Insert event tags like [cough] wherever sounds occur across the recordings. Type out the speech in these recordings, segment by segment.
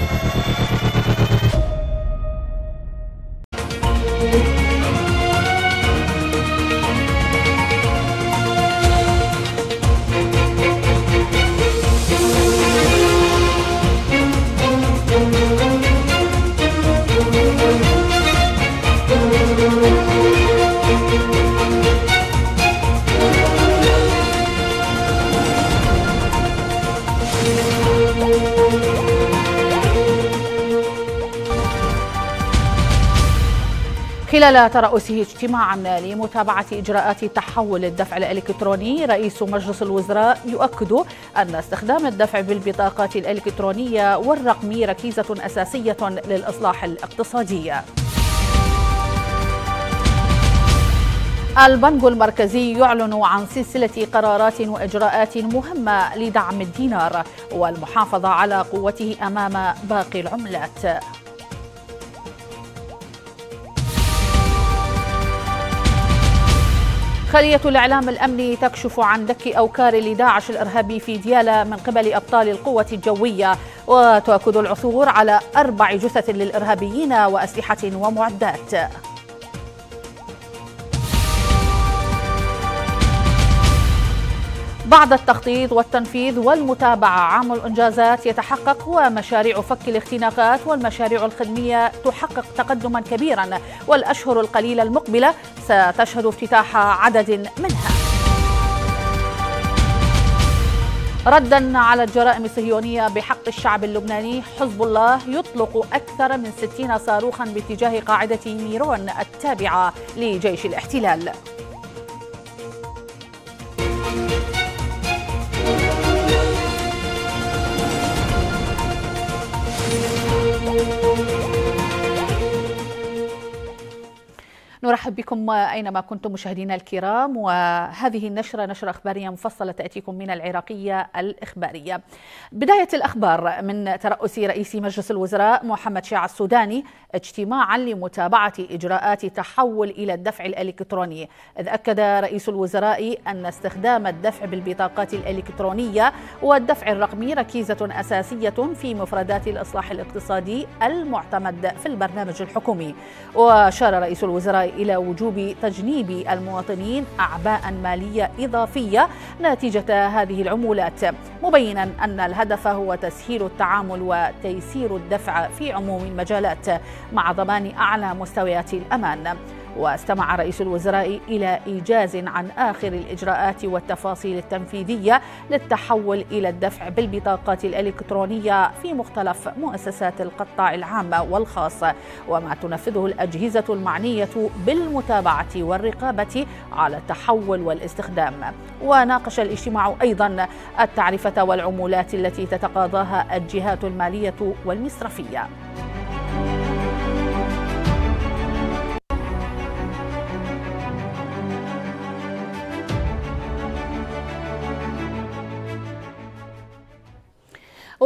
どどどどどどど。خلال ترأسه اجتماعا لمتابعة إجراءات تحول الدفع الإلكتروني رئيس مجلس الوزراء يؤكد أن استخدام الدفع بالبطاقات الإلكترونية والرقمي ركيزة أساسية للإصلاح الاقتصادي البنك المركزي يعلن عن سلسلة قرارات وإجراءات مهمة لدعم الدينار والمحافظة على قوته أمام باقي العملات خلية الإعلام الأمني تكشف عن دك أوكار لداعش الإرهابي في ديالا من قبل أبطال القوة الجوية وتؤكد العثور على أربع جثث للإرهابيين وأسلحة ومعدات بعد التخطيط والتنفيذ والمتابعة عام الإنجازات يتحقق ومشاريع فك الاختناقات والمشاريع الخدمية تحقق تقدما كبيرا والأشهر القليلة المقبلة ستشهد افتتاح عدد منها ردا على الجرائم الصهيونية بحق الشعب اللبناني حزب الله يطلق أكثر من 60 صاروخا باتجاه قاعدة ميرون التابعة لجيش الاحتلال Thank you. نرحب بكم أينما كنتم مشاهدينا الكرام وهذه النشرة نشرة أخبارية مفصلة تأتيكم من العراقية الإخبارية بداية الأخبار من ترأس رئيس مجلس الوزراء محمد شيع السوداني اجتماعا لمتابعة إجراءات تحول إلى الدفع الإلكتروني إذ أكد رئيس الوزراء أن استخدام الدفع بالبطاقات الإلكترونية والدفع الرقمي ركيزة أساسية في مفردات الإصلاح الاقتصادي المعتمد في البرنامج الحكومي وأشار رئيس الوزراء إلى وجوب تجنيب المواطنين أعباء مالية إضافية ناتجة هذه العمولات مبينا أن الهدف هو تسهيل التعامل وتيسير الدفع في عموم المجالات مع ضمان أعلى مستويات الأمان واستمع رئيس الوزراء إلى إيجاز عن آخر الإجراءات والتفاصيل التنفيذية للتحول إلى الدفع بالبطاقات الإلكترونية في مختلف مؤسسات القطاع العام والخاص وما تنفذه الأجهزة المعنية بالمتابعة والرقابة على التحول والاستخدام وناقش الاجتماع أيضا التعرفة والعمولات التي تتقاضاها الجهات المالية والمصرفية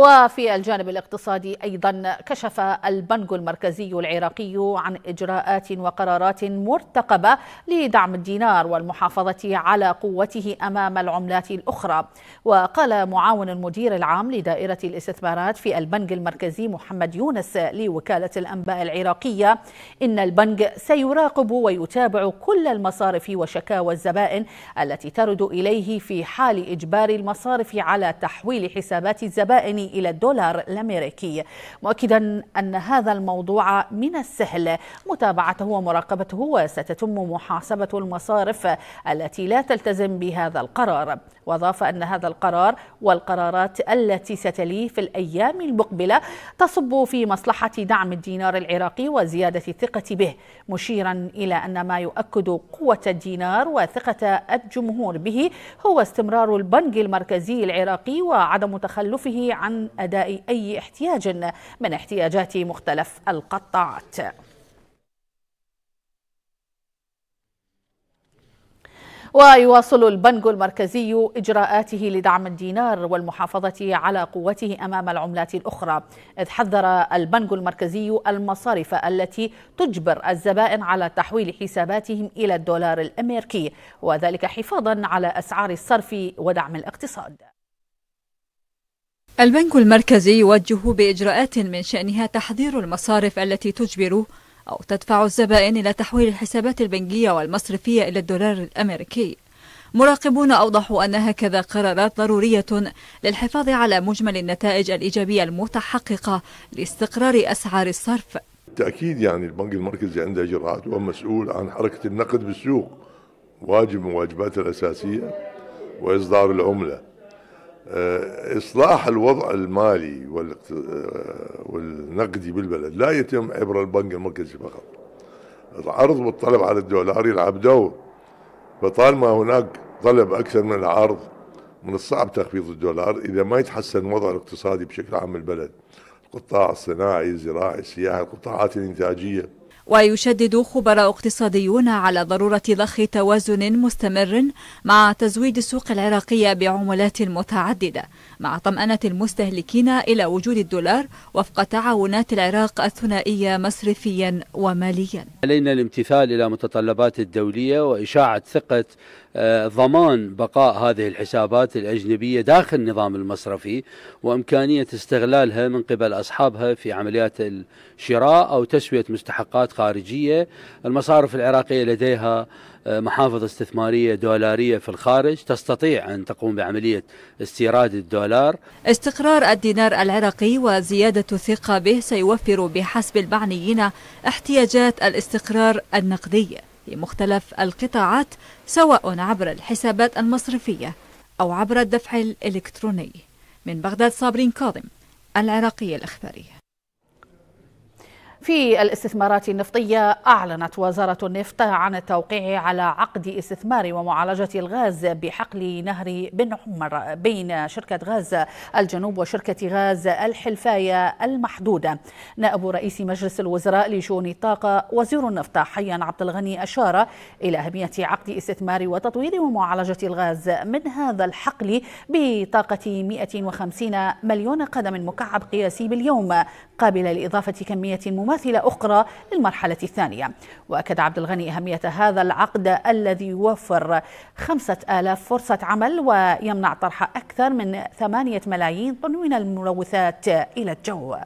وفي الجانب الاقتصادي أيضا كشف البنك المركزي العراقي عن إجراءات وقرارات مرتقبة لدعم الدينار والمحافظة على قوته أمام العملات الأخرى وقال معاون المدير العام لدائرة الاستثمارات في البنك المركزي محمد يونس لوكالة الأنباء العراقية إن البنك سيراقب ويتابع كل المصارف وشكاوى الزبائن التي ترد إليه في حال إجبار المصارف على تحويل حسابات الزبائن إلى الدولار الأمريكي مؤكدا أن هذا الموضوع من السهل متابعته ومراقبته وستتم محاسبة المصارف التي لا تلتزم بهذا القرار وأضاف أن هذا القرار والقرارات التي ستليه في الأيام المقبلة تصب في مصلحة دعم الدينار العراقي وزيادة الثقة به مشيرا إلى أن ما يؤكد قوة الدينار وثقة الجمهور به هو استمرار البنك المركزي العراقي وعدم تخلفه عن أداء أي احتياج من احتياجات مختلف القطاعات ويواصل البنك المركزي إجراءاته لدعم الدينار والمحافظة على قوته أمام العملات الأخرى إذ حذر البنك المركزي المصارف التي تجبر الزبائن على تحويل حساباتهم إلى الدولار الأمريكي وذلك حفاظا على أسعار الصرف ودعم الاقتصاد البنك المركزي يوجه بإجراءات من شأنها تحذير المصارف التي تجبر أو تدفع الزبائن إلى تحويل الحسابات البنكية والمصرفية إلى الدولار الأمريكي مراقبون أوضحوا أن هكذا قرارات ضرورية للحفاظ على مجمل النتائج الإيجابية المتحققة لاستقرار أسعار الصرف بالتأكيد يعني البنك المركزي عنده إجراءات ومسؤول مسؤول عن حركة النقد بالسوق واجب من واجباته الأساسية وإصدار العملة آه، إصلاح الوضع المالي آه، والنقدي بالبلد لا يتم عبر البنك المركزي فقط العرض والطلب على الدولار يلعب دور فطالما هناك طلب أكثر من العرض من الصعب تخفيض الدولار إذا ما يتحسن الوضع الاقتصادي بشكل عام البلد القطاع الصناعي الزراعي السياحي القطاعات الإنتاجية ويشدد خبراء اقتصاديون على ضرورة ضخ توازن مستمر مع تزويد السوق العراقية بعملات متعددة مع طمأنة المستهلكين إلى وجود الدولار وفق تعاونات العراق الثنائية مصرفيا وماليا علينا الامتثال إلى متطلبات الدولية وإشاعة ثقة آه، ضمان بقاء هذه الحسابات الأجنبية داخل النظام المصرفي وإمكانية استغلالها من قبل أصحابها في عمليات الشراء أو تسوية مستحقات خارجية المصارف العراقية لديها محافظ استثمارية دولارية في الخارج تستطيع أن تقوم بعملية استيراد الدولار استقرار الدينار العراقي وزيادة الثقة به سيوفر بحسب المعنيين احتياجات الاستقرار النقدي لمختلف القطاعات سواء عبر الحسابات المصرفية أو عبر الدفع الإلكتروني من بغداد صابرين كاظم العراقية الإخبارية في الاستثمارات النفطية أعلنت وزارة النفط عن التوقيع على عقد استثمار ومعالجة الغاز بحقل نهر بن عمر بين شركة غاز الجنوب وشركة غاز الحلفاية المحدودة نائب رئيس مجلس الوزراء لشؤون الطاقة وزير النفط حيان عبد الغني أشار إلى أهمية عقد استثمار وتطوير ومعالجة الغاز من هذا الحقل بطاقة 150 مليون قدم مكعب قياسي باليوم قابلة لإضافة كمية مميزة مماثلة أخرى للمرحلة الثانية وأكد عبد الغني أهمية هذا العقد الذي يوفر خمسة آلاف فرصة عمل ويمنع طرح أكثر من ثمانية ملايين طن من الملوثات إلى الجو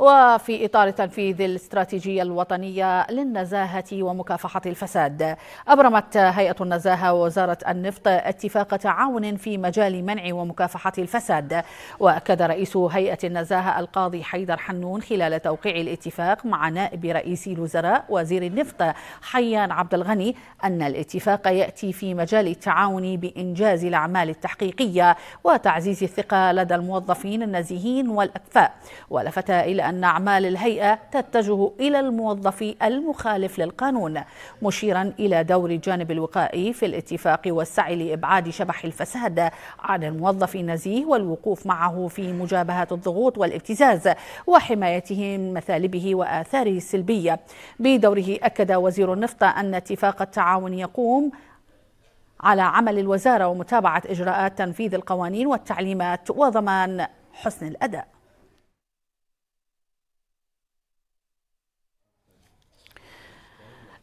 وفي إطار تنفيذ الاستراتيجية الوطنية للنزاهة ومكافحة الفساد أبرمت هيئة النزاهة ووزارة النفط اتفاق تعاون في مجال منع ومكافحة الفساد وأكد رئيس هيئة النزاهة القاضي حيدر حنون خلال توقيع الاتفاق مع نائب رئيس الوزراء وزير النفط حيان عبد الغني أن الاتفاق يأتي في مجال التعاون بإنجاز الأعمال التحقيقية وتعزيز الثقة لدى الموظفين النزيهين والأكفاء ولفت إلى أن أعمال الهيئة تتجه إلى الموظف المخالف للقانون مشيرا إلى دور الجانب الوقائي في الاتفاق والسعي لإبعاد شبح الفساد عن الموظف النزيه والوقوف معه في مجابهة الضغوط والابتزاز وحمايته من مثالبه وآثاره السلبية بدوره أكد وزير النفط أن اتفاق التعاون يقوم على عمل الوزارة ومتابعة إجراءات تنفيذ القوانين والتعليمات وضمان حسن الأداء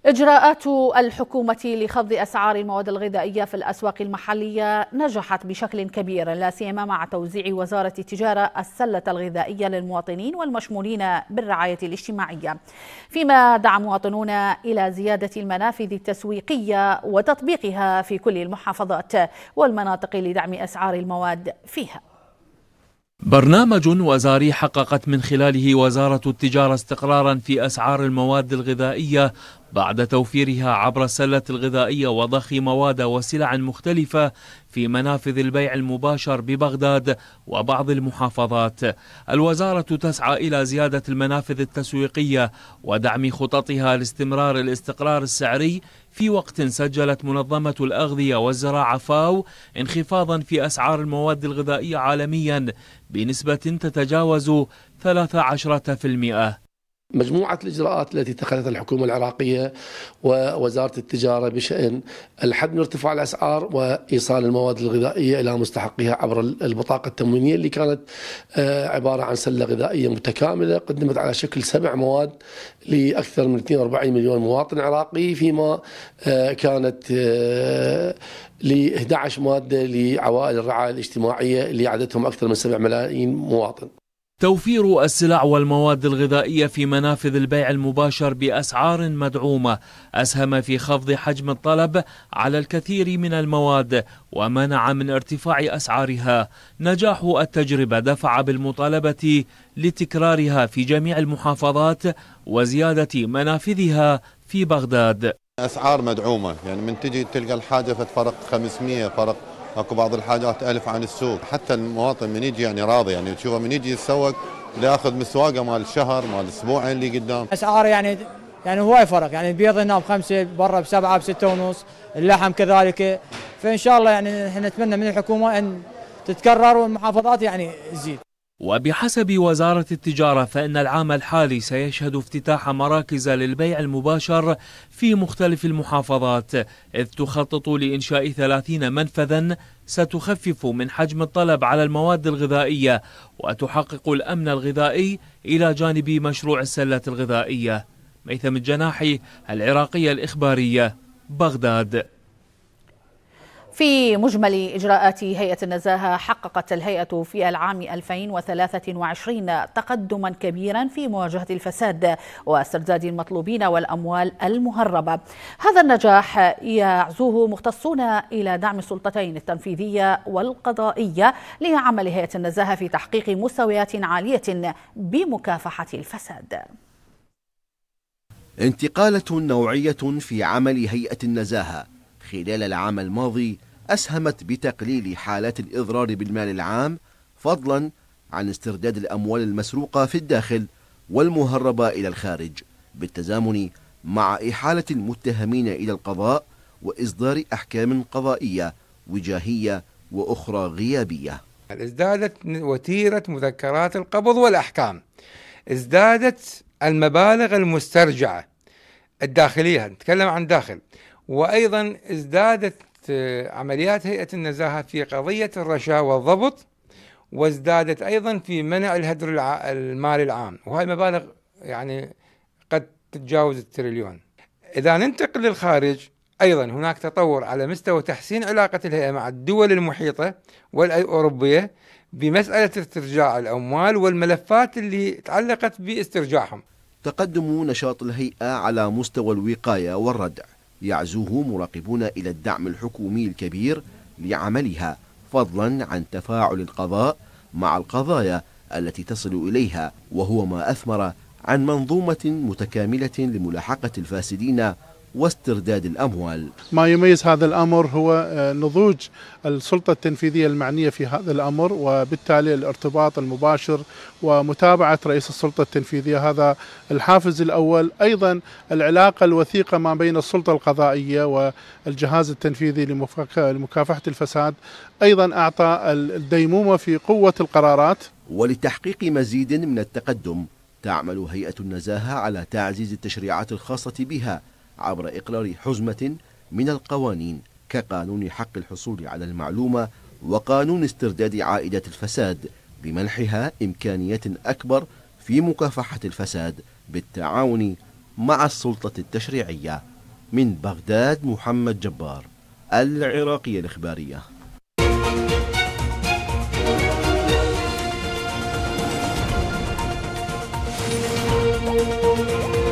إجراءات الحكومة لخفض أسعار المواد الغذائية في الأسواق المحلية نجحت بشكل كبير لا سيما مع توزيع وزارة التجارة السلة الغذائية للمواطنين والمشمولين بالرعاية الاجتماعية فيما دعا مواطنون إلى زيادة المنافذ التسويقية وتطبيقها في كل المحافظات والمناطق لدعم أسعار المواد فيها برنامج وزاري حققت من خلاله وزارة التجارة استقرارا في أسعار المواد الغذائية بعد توفيرها عبر السلة الغذائية وضخ مواد وسلع مختلفة في منافذ البيع المباشر ببغداد وبعض المحافظات. الوزارة تسعى إلى زيادة المنافذ التسويقية ودعم خططها لاستمرار الاستقرار السعري في وقت سجلت منظمة الأغذية والزراعة فاو انخفاضا في أسعار المواد الغذائية عالميا بنسبة تتجاوز 13% مجموعة الإجراءات التي اتخذتها الحكومة العراقية ووزارة التجارة بشأن الحد من ارتفاع الأسعار وإيصال المواد الغذائية إلى مستحقيها عبر البطاقة التموينية اللي كانت آه، عبارة عن سلة غذائية متكاملة قدمت على شكل سبع مواد لأكثر من 42 مليون مواطن عراقي فيما آه، كانت ل 11 مادة لعوائل الرعاية الاجتماعية اللي عددهم أكثر من 7 ملايين مواطن توفير السلع والمواد الغذائية في منافذ البيع المباشر بأسعار مدعومة أسهم في خفض حجم الطلب على الكثير من المواد ومنع من ارتفاع أسعارها نجاح التجربة دفع بالمطالبة لتكرارها في جميع المحافظات وزيادة منافذها في بغداد أسعار مدعومة يعني من تجي تلقى الحاجة فتفرق 500 فرق اكو بعض الحاجات الف عن السوق حتى المواطن من يجي يعني راضي يعني تشوفه من يجي يتسوق ياخذ مسواقه مال الشهر مال اسبوعين اللي قدام اسعار يعني يعني هواي فرق يعني البيض هنا بخمسه برا بسبعه بسته ونص اللحم كذلك فان شاء الله يعني احنا نتمنى من الحكومه ان تتكرر والمحافظات يعني تزيد وبحسب وزارة التجارة فإن العام الحالي سيشهد افتتاح مراكز للبيع المباشر في مختلف المحافظات إذ تخطط لإنشاء 30 منفذا ستخفف من حجم الطلب على المواد الغذائية وتحقق الأمن الغذائي إلى جانب مشروع السلة الغذائية ميثم الجناحي العراقية الإخبارية بغداد في مجمل إجراءات هيئة النزاهة حققت الهيئة في العام 2023 تقدما كبيرا في مواجهة الفساد واسترداد المطلوبين والأموال المهربة هذا النجاح يعزوه مختصون إلى دعم السلطتين التنفيذية والقضائية لعمل هيئة النزاهة في تحقيق مستويات عالية بمكافحة الفساد انتقالة نوعية في عمل هيئة النزاهة خلال العام الماضي أسهمت بتقليل حالات الإضرار بالمال العام فضلا عن استرداد الأموال المسروقة في الداخل والمهربة إلى الخارج بالتزامن مع إحالة المتهمين إلى القضاء وإصدار أحكام قضائية وجاهية وأخرى غيابية ازدادت وتيرة مذكرات القبض والأحكام ازدادت المبالغ المسترجعة الداخلية نتكلم عن داخل وأيضا ازدادت عمليات هيئة النزاهة في قضية الرشاوى والضبط وازدادت أيضا في منع الهدر المالي العام وهاي مبالغ يعني قد تتجاوز التريليون إذا ننتقل للخارج أيضا هناك تطور على مستوى تحسين علاقة الهيئة مع الدول المحيطة والأوروبية بمسألة استرجاع الأموال والملفات اللي تعلقت باسترجاعهم تقدم نشاط الهيئة على مستوى الوقاية والردع يعزوه مراقبون إلى الدعم الحكومي الكبير لعملها فضلا عن تفاعل القضاء مع القضايا التي تصل إليها وهو ما أثمر عن منظومة متكاملة لملاحقة الفاسدين واسترداد الأموال ما يميز هذا الأمر هو آه، نضوج السلطة التنفيذية المعنية في هذا الأمر وبالتالي الارتباط المباشر ومتابعة رئيس السلطة التنفيذية هذا الحافز الأول أيضا العلاقة الوثيقة ما بين السلطة القضائية والجهاز التنفيذي لمكافحة الفساد أيضا أعطى الديمومة في قوة القرارات ولتحقيق مزيد من التقدم تعمل هيئة النزاهة على تعزيز التشريعات الخاصة بها عبر إقرار حزمة من القوانين كقانون حق الحصول على المعلومة وقانون استرداد عائدة الفساد بمنحها إمكانية أكبر في مكافحة الفساد بالتعاون مع السلطة التشريعية من بغداد محمد جبار العراقية الإخبارية thank you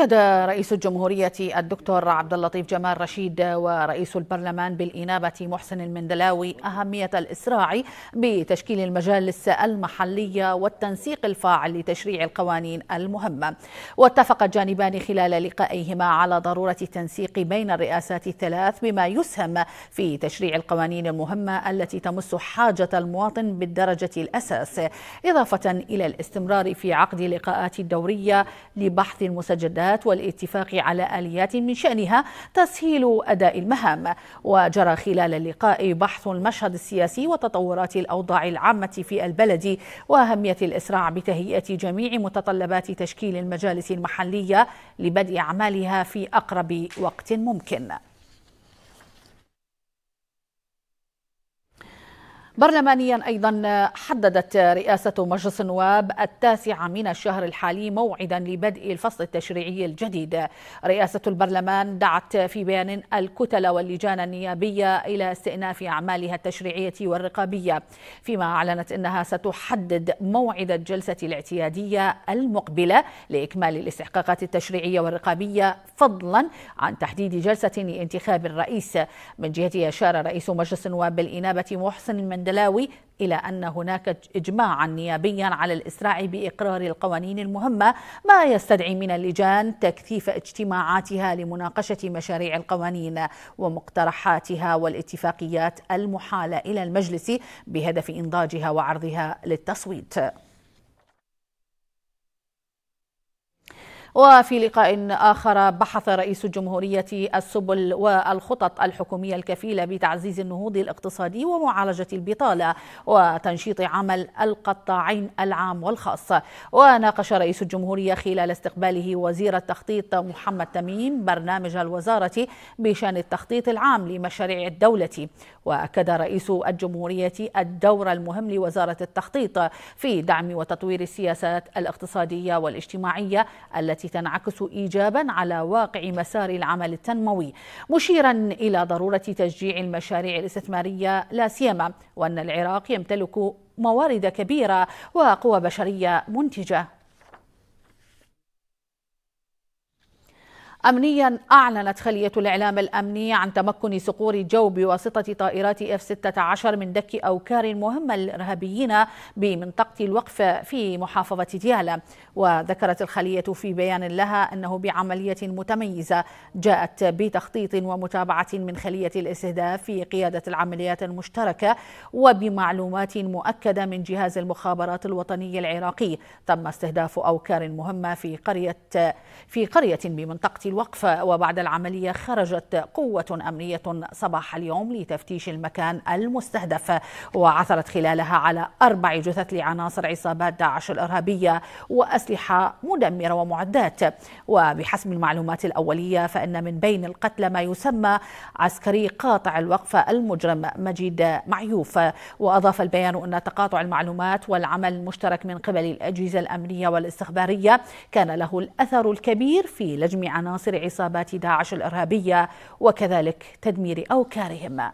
أكد رئيس الجمهورية الدكتور عبد اللطيف جمال رشيد ورئيس البرلمان بالإنابة محسن المندلاوي أهمية الإسراع بتشكيل المجالس المحلية والتنسيق الفاعل لتشريع القوانين المهمة واتفق الجانبان خلال لقائهما على ضرورة التنسيق بين الرئاسات الثلاث بما يسهم في تشريع القوانين المهمة التي تمس حاجة المواطن بالدرجة الأساس إضافة إلى الاستمرار في عقد لقاءات دورية لبحث المسجدات الاجراءات والاتفاق على آليات من شأنها تسهيل أداء المهام وجرى خلال اللقاء بحث المشهد السياسي وتطورات الأوضاع العامة في البلد وأهمية الإسراع بتهيئة جميع متطلبات تشكيل المجالس المحلية لبدء أعمالها في أقرب وقت ممكن برلمانيا أيضا حددت رئاسة مجلس النواب التاسعة من الشهر الحالي موعدا لبدء الفصل التشريعي الجديد رئاسة البرلمان دعت في بيان الكتل واللجان النيابية إلى استئناف أعمالها التشريعية والرقابية فيما أعلنت أنها ستحدد موعد الجلسة الاعتيادية المقبلة لإكمال الاستحقاقات التشريعية والرقابية فضلا عن تحديد جلسة لانتخاب الرئيس من جهته أشار رئيس مجلس النواب بالإنابة محسن المندب الدلاوي إلى أن هناك إجماعا نيابيا على الإسراع بإقرار القوانين المهمة ما يستدعي من اللجان تكثيف اجتماعاتها لمناقشة مشاريع القوانين ومقترحاتها والاتفاقيات المحالة إلى المجلس بهدف إنضاجها وعرضها للتصويت وفي لقاء آخر بحث رئيس الجمهورية السبل والخطط الحكومية الكفيلة بتعزيز النهوض الاقتصادي ومعالجة البطالة وتنشيط عمل القطاعين العام والخاص وناقش رئيس الجمهورية خلال استقباله وزير التخطيط محمد تميم برنامج الوزارة بشأن التخطيط العام لمشاريع الدولة وأكد رئيس الجمهورية الدور المهم لوزارة التخطيط في دعم وتطوير السياسات الاقتصادية والاجتماعية التي التي تنعكس إيجابا على واقع مسار العمل التنموي مشيرا إلى ضرورة تشجيع المشاريع الاستثمارية لا سيما وأن العراق يمتلك موارد كبيرة وقوى بشرية منتجة أمنيا أعلنت خلية الإعلام الأمني عن تمكن صقور جو بواسطة طائرات اف 16 من دك أوكار مهمة للإرهابيين بمنطقة الوقف في محافظة ديالى وذكرت الخلية في بيان لها أنه بعملية متميزة جاءت بتخطيط ومتابعة من خلية الاستهداف في قيادة العمليات المشتركة وبمعلومات مؤكدة من جهاز المخابرات الوطني العراقي تم استهداف أوكار مهمة في قرية في قرية بمنطقة الوقف وبعد العملية خرجت قوة أمنية صباح اليوم لتفتيش المكان المستهدف وعثرت خلالها على أربع جثث لعناصر عصابات داعش الإرهابية وأسلحة مدمرة ومعدات وبحسب المعلومات الأولية فإن من بين القتلى ما يسمى عسكري قاطع الوقف المجرم مجيد معيوف وأضاف البيان أن تقاطع المعلومات والعمل المشترك من قبل الأجهزة الأمنية والاستخبارية كان له الأثر الكبير في لجم عناصر عناصر عصابات داعش الإرهابية وكذلك تدمير أوكارهم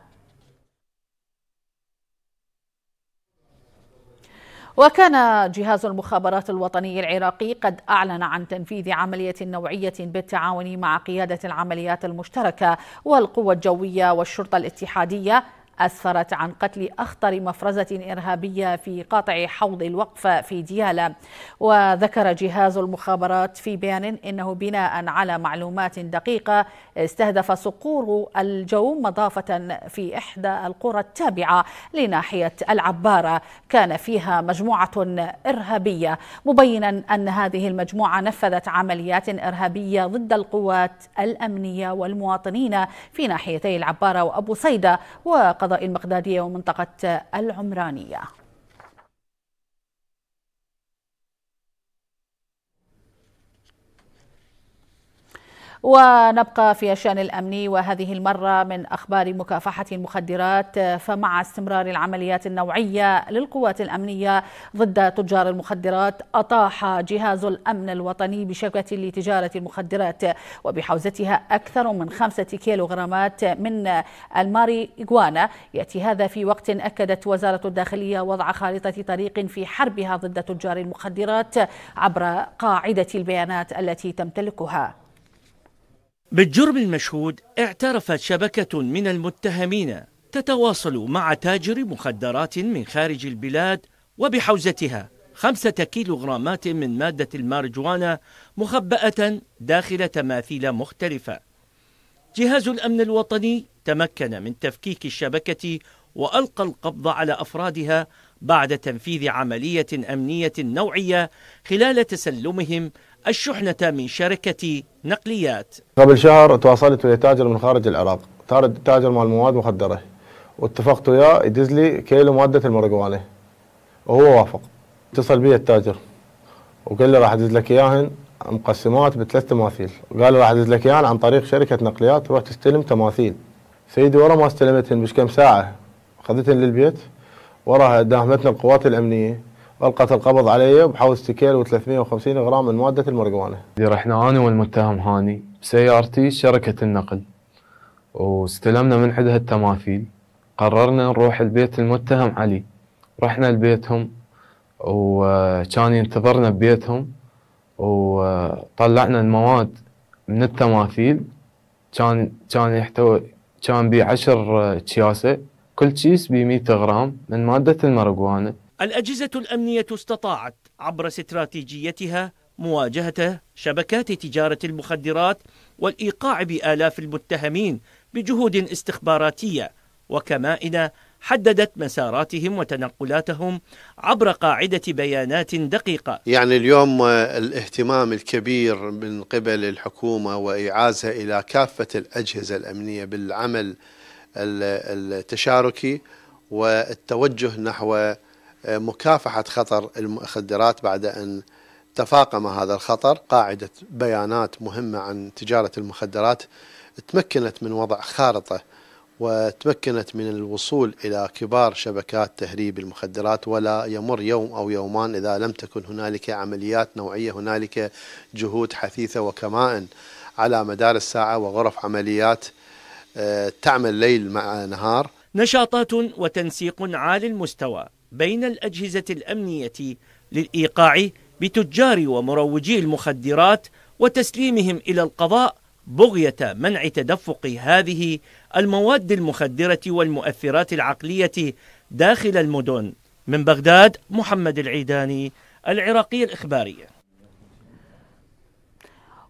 وكان جهاز المخابرات الوطني العراقي قد أعلن عن تنفيذ عملية نوعية بالتعاون مع قيادة العمليات المشتركة والقوى الجوية والشرطة الاتحادية أسفرت عن قتل أخطر مفرزة إرهابية في قاطع حوض الوقفة في ديالى وذكر جهاز المخابرات في بيان إنه بناء على معلومات دقيقة استهدف صقور الجو مضافة في إحدى القرى التابعة لناحية العبارة كان فيها مجموعة إرهابية مبينا أن هذه المجموعة نفذت عمليات إرهابية ضد القوات الأمنية والمواطنين في ناحيتي العبارة وأبو صيدة وقد القضاء المقدادية ومنطقة العمرانية ونبقى في الشأن الأمني وهذه المرة من أخبار مكافحة المخدرات فمع استمرار العمليات النوعية للقوات الأمنية ضد تجار المخدرات أطاح جهاز الأمن الوطني بشبكة لتجارة المخدرات وبحوزتها أكثر من خمسة كيلوغرامات من الماري يأتي هذا في وقت أكدت وزارة الداخلية وضع خارطة طريق في حربها ضد تجار المخدرات عبر قاعدة البيانات التي تمتلكها بالجرم المشهود اعترفت شبكة من المتهمين تتواصل مع تاجر مخدرات من خارج البلاد وبحوزتها خمسة كيلوغرامات من مادة المارجوانا مخبأة داخل تماثيل مختلفة جهاز الأمن الوطني تمكن من تفكيك الشبكة وألقى القبض على أفرادها بعد تنفيذ عملية أمنية نوعية خلال تسلمهم الشحنة من شركة نقليات قبل شهر تواصلت ويا تاجر من خارج العراق تاجر مال مواد مخدرة واتفقت وياه يدز لي كيلو مادة الماريجوانا وهو وافق اتصل بي التاجر وقال لي راح ادز لك اياهن مقسمات بثلاث تماثيل قال لي راح ادز لك اياهن عن طريق شركة نقليات تروح تستلم تماثيل سيدي ورا ما استلمتهن بش كم ساعة خذتهن للبيت وراها داهمتنا القوات الأمنية ألقت القبض علي بحوز تكيل و350 غرام من مادة المرجوانة رحنا أنا والمتهم هاني بسيارتي شركة النقل واستلمنا من عندها التماثيل قررنا نروح البيت المتهم علي رحنا لبيتهم وكان ينتظرنا ببيتهم وطلعنا المواد من التماثيل كان كان يحتوي كان بي عشر كياسة كل كيس بي 100 غرام من مادة المارجوانا الأجهزة الأمنية استطاعت عبر استراتيجيتها مواجهة شبكات تجارة المخدرات والإيقاع بآلاف المتهمين بجهود استخباراتية وكمائن حددت مساراتهم وتنقلاتهم عبر قاعدة بيانات دقيقة يعني اليوم آه، الاهتمام الكبير من قبل الحكومة وإعازها إلى كافة الأجهزة الأمنية بالعمل التشاركي والتوجه نحو مكافحة خطر المخدرات بعد أن تفاقم هذا الخطر قاعدة بيانات مهمة عن تجارة المخدرات تمكنت من وضع خارطة وتمكنت من الوصول إلى كبار شبكات تهريب المخدرات ولا يمر يوم أو يومان إذا لم تكن هنالك عمليات نوعية هنالك جهود حثيثة وكمائن على مدار الساعة وغرف عمليات آه، تعمل ليل مع نهار نشاطات وتنسيق عالي المستوى بين الأجهزة الأمنية للإيقاع بتجار ومروجي المخدرات وتسليمهم إلى القضاء بغية منع تدفق هذه المواد المخدرة والمؤثرات العقلية داخل المدن من بغداد محمد العيداني العراقي الإخبارية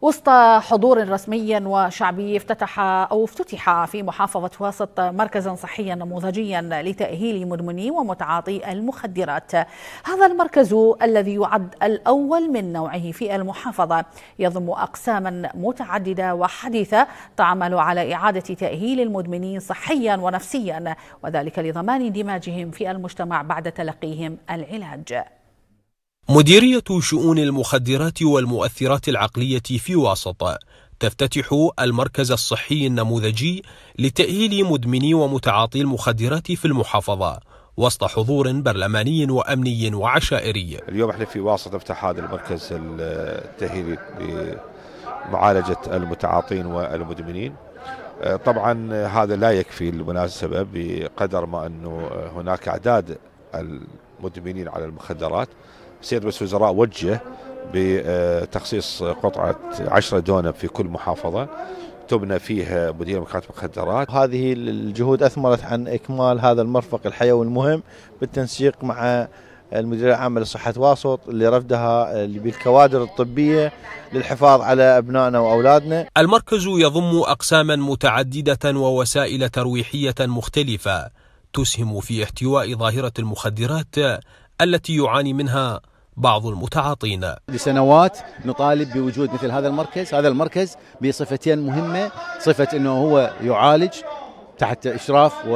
وسط حضور رسمي وشعبي افتتح او افتتح في محافظه واسط مركزا صحيا نموذجيا لتاهيل مدمني ومتعاطي المخدرات. هذا المركز الذي يعد الاول من نوعه في المحافظه يضم اقساما متعدده وحديثه تعمل على اعاده تاهيل المدمنين صحيا ونفسيا وذلك لضمان اندماجهم في المجتمع بعد تلقيهم العلاج. مديرية شؤون المخدرات والمؤثرات العقلية في واسطة تفتتح المركز الصحي النموذجي لتأهيل مدمني ومتعاطي المخدرات في المحافظة وسط حضور برلماني وأمني وعشائري اليوم احنا في واسطة افتح هذا المركز التأهيلي لمعالجة المتعاطين والمدمنين طبعا هذا لا يكفي بالمناسبة بقدر ما أنه هناك أعداد المدمنين على المخدرات سيد رئيس الوزراء وجه بتخصيص قطعة 10 دونب في كل محافظة تبنى فيها مدير مكاتب المخدرات هذه الجهود أثمرت عن إكمال هذا المرفق الحيوي المهم بالتنسيق مع المدير العام لصحة واسط اللي رفدها بالكوادر الطبية للحفاظ على أبنائنا وأولادنا المركز يضم أقساما متعددة ووسائل ترويحية مختلفة تسهم في احتواء ظاهرة المخدرات التي يعاني منها بعض المتعاطين لسنوات نطالب بوجود مثل هذا المركز هذا المركز بصفتين مهمة صفة أنه هو يعالج تحت إشراف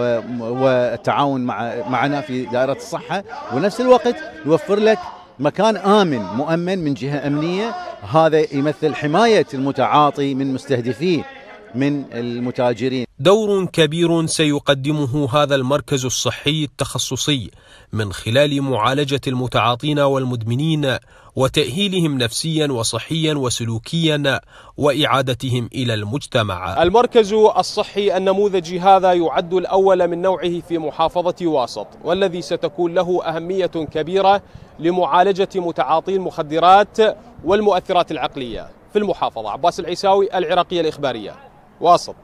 والتعاون مع معنا في دائرة الصحة ونفس الوقت يوفر لك مكان آمن مؤمن من جهة أمنية هذا يمثل حماية المتعاطي من مستهدفيه من المتاجرين دور كبير سيقدمه هذا المركز الصحي التخصصي من خلال معالجة المتعاطين والمدمنين وتأهيلهم نفسيا وصحيا وسلوكيا وإعادتهم إلى المجتمع المركز الصحي النموذجي هذا يعد الأول من نوعه في محافظة واسط والذي ستكون له أهمية كبيرة لمعالجة متعاطي المخدرات والمؤثرات العقلية في المحافظة عباس العيساوي العراقية الإخبارية وسط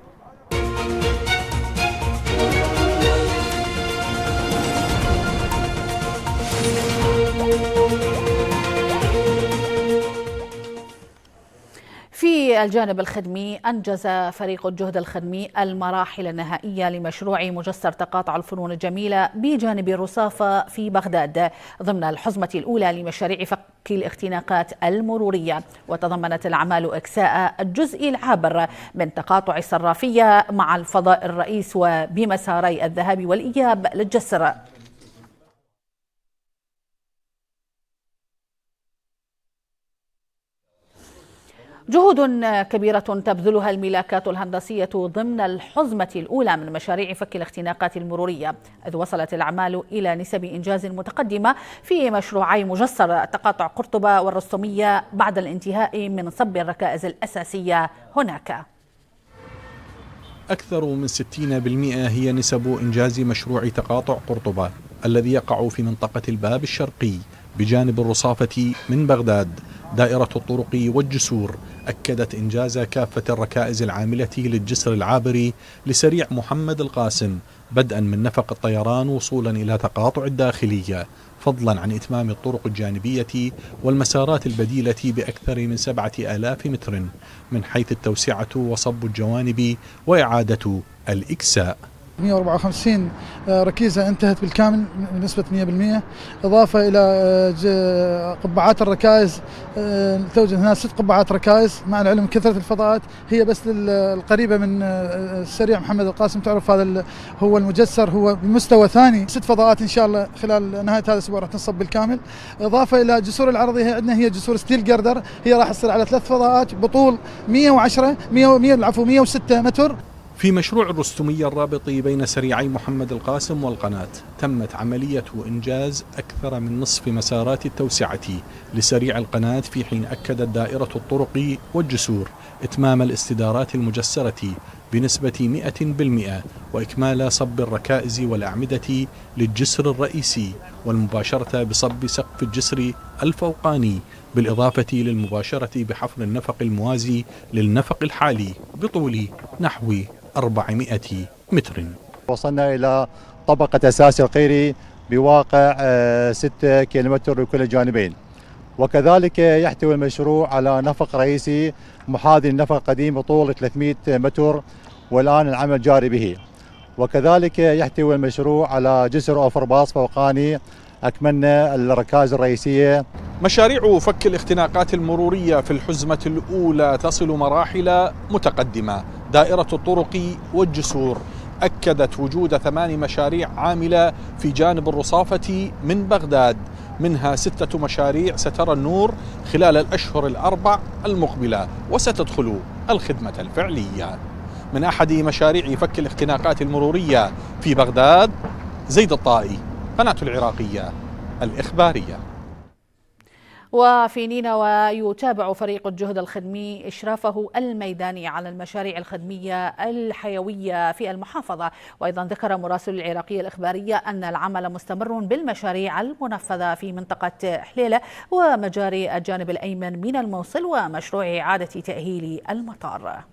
في الجانب الخدمي أنجز فريق الجهد الخدمي المراحل النهائية لمشروع مجسر تقاطع الفنون الجميلة بجانب رصافة في بغداد ضمن الحزمة الأولى لمشاريع فك الاختناقات المرورية وتضمنت الأعمال إكساء الجزء العابر من تقاطع الصرافية مع الفضاء الرئيس وبمساري الذهاب والإياب للجسر جهود كبيرة تبذلها الملاكات الهندسية ضمن الحزمة الأولى من مشاريع فك الاختناقات المرورية إذ وصلت الأعمال إلى نسب إنجاز متقدمة في مشروعي مجسر تقاطع قرطبة والرسومية بعد الانتهاء من صب الركائز الأساسية هناك أكثر من 60% هي نسب إنجاز مشروع تقاطع قرطبة الذي يقع في منطقة الباب الشرقي بجانب الرصافة من بغداد دائرة الطرق والجسور أكدت إنجاز كافة الركائز العاملة للجسر العابر لسريع محمد القاسم بدءا من نفق الطيران وصولا إلى تقاطع الداخلية فضلا عن إتمام الطرق الجانبية والمسارات البديلة بأكثر من سبعة آلاف متر من حيث التوسعة وصب الجوانب وإعادة الإكساء 154 آه، ركيزة انتهت بالكامل بنسبة 100% إضافة إلى آه، آه، قبعات الركائز توجد هنا ست قبعات ركائز مع العلم كثرة الفضاءات هي بس القريبة من السريع محمد القاسم تعرف هذا هو المجسر هو بمستوى ثاني ست فضاءات إن شاء الله خلال نهاية هذا الأسبوع راح تنصب بالكامل إضافة إلى جسور العرضية هي عندنا هي جسور ستيل جردر هي راح تصير على ثلاث فضاءات بطول 110 100 عفوا 106 متر في مشروع الرستمية الرابطي بين سريعي محمد القاسم والقناة تمت عملية إنجاز أكثر من نصف مسارات التوسعة لسريع القناة في حين أكدت دائرة الطرق والجسور إتمام الاستدارات المجسرة بنسبة 100% وإكمال صب الركائز والأعمدة للجسر الرئيسي والمباشرة بصب سقف الجسر الفوقاني بالإضافة للمباشرة بحفر النفق الموازي للنفق الحالي بطول نحو 400 متر وصلنا إلى طبقة أساس القيري بواقع 6 آه، كيلومتر لكل الجانبين وكذلك يحتوي المشروع على نفق رئيسي محاذي النفق القديم بطول 300 متر والآن العمل جاري به وكذلك يحتوي المشروع على جسر أوفر باص فوقاني أكملنا الركائز الرئيسية مشاريع فك الاختناقات المرورية في الحزمة الأولى تصل مراحل متقدمة دائرة الطرق والجسور أكدت وجود ثمان مشاريع عاملة في جانب الرصافة من بغداد منها ستة مشاريع سترى النور خلال الأشهر الأربع المقبلة وستدخل الخدمة الفعلية من أحد مشاريع فك الاختناقات المرورية في بغداد زيد الطائي قناة العراقية الإخبارية وفي نينوى يتابع فريق الجهد الخدمي إشرافه الميداني على المشاريع الخدمية الحيوية في المحافظة وأيضا ذكر مراسل العراقية الإخبارية أن العمل مستمر بالمشاريع المنفذة في منطقة حليلة ومجاري الجانب الأيمن من الموصل ومشروع إعادة تأهيل المطار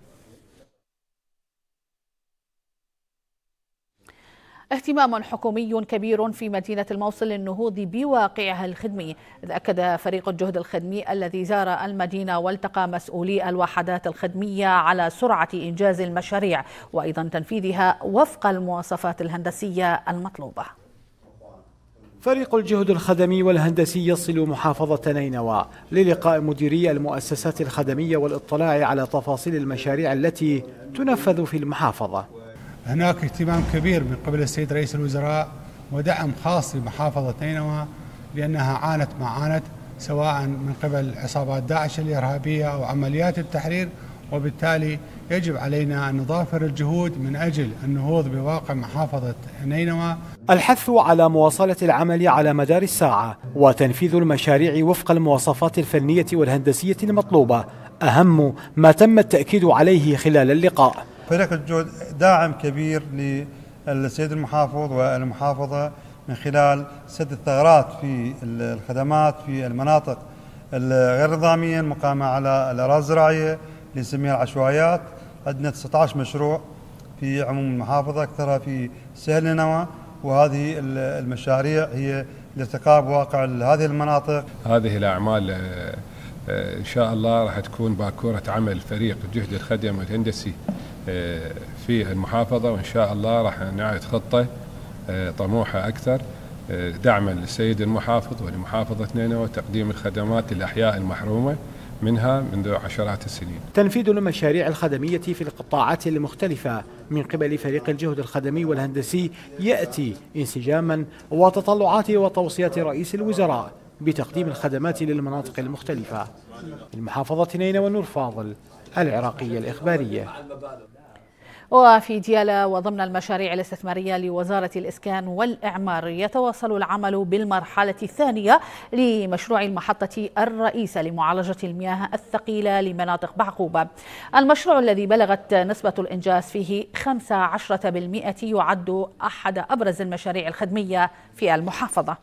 اهتمام حكومي كبير في مدينة الموصل للنهوض بواقعها الخدمي إذ أكد فريق الجهد الخدمي الذي زار المدينة والتقى مسؤولي الوحدات الخدمية على سرعة إنجاز المشاريع وأيضا تنفيذها وفق المواصفات الهندسية المطلوبة فريق الجهد الخدمي والهندسي يصل محافظة نينوى للقاء مديري المؤسسات الخدمية والاطلاع على تفاصيل المشاريع التي تنفذ في المحافظة هناك اهتمام كبير من قبل السيد رئيس الوزراء ودعم خاص لمحافظة نينوى لأنها عانت ما عانت سواء من قبل عصابات داعش الإرهابية أو عمليات التحرير وبالتالي يجب علينا أن نضافر الجهود من أجل النهوض بواقع محافظة نينوى الحث على مواصلة العمل على مدار الساعة وتنفيذ المشاريع وفق المواصفات الفنية والهندسية المطلوبة أهم ما تم التأكيد عليه خلال اللقاء فريق الجود داعم كبير للسيد المحافظ والمحافظة من خلال سد الثغرات في الخدمات في المناطق الغير نظامية المقامة على الأراضي الزراعية اللي نسميها العشوائيات عندنا 19 مشروع في عموم المحافظة أكثرها في سهل نوى وهذه المشاريع هي لارتقاء واقع هذه المناطق هذه الأعمال آه، آه، ان شاء الله راح تكون باكوره عمل فريق الجهد الخدم الهندسي في المحافظة وإن شاء الله راح نعد خطة آه، طموحة أكثر آه، دعما للسيد المحافظ ولمحافظة نينوى وتقديم الخدمات للأحياء المحرومة منها منذ عشرات السنين تنفيذ المشاريع الخدمية في القطاعات المختلفة من قبل فريق الجهد الخدمي والهندسي يأتي انسجاما وتطلعات وتوصيات رئيس الوزراء بتقديم الخدمات للمناطق المختلفة المحافظة نينوى والنور فاضل العراقية الإخبارية وفي ديالا وضمن المشاريع الاستثمارية لوزارة الإسكان والإعمار يتواصل العمل بالمرحلة الثانية لمشروع المحطة الرئيسة لمعالجة المياه الثقيلة لمناطق بعقوبة المشروع الذي بلغت نسبة الإنجاز فيه 15% يعد أحد أبرز المشاريع الخدمية في المحافظة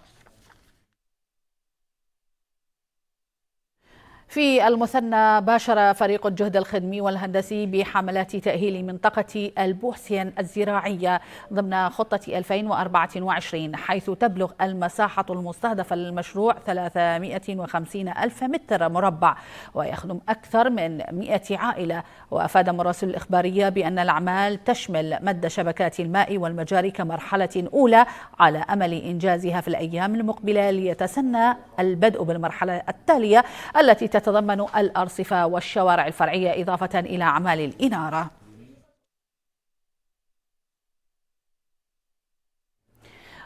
في المثنى باشر فريق الجهد الخدمي والهندسي بحملات تأهيل منطقة البوحسين الزراعية ضمن خطة 2024 حيث تبلغ المساحة المستهدفة للمشروع 350 ألف متر مربع ويخدم أكثر من 100 عائلة وأفاد مراسل الإخبارية بأن الأعمال تشمل مد شبكات الماء والمجاري كمرحلة أولى على أمل إنجازها في الأيام المقبلة ليتسنى البدء بالمرحلة التالية التي تتضمن الأرصفة والشوارع الفرعية إضافة إلى أعمال الإنارة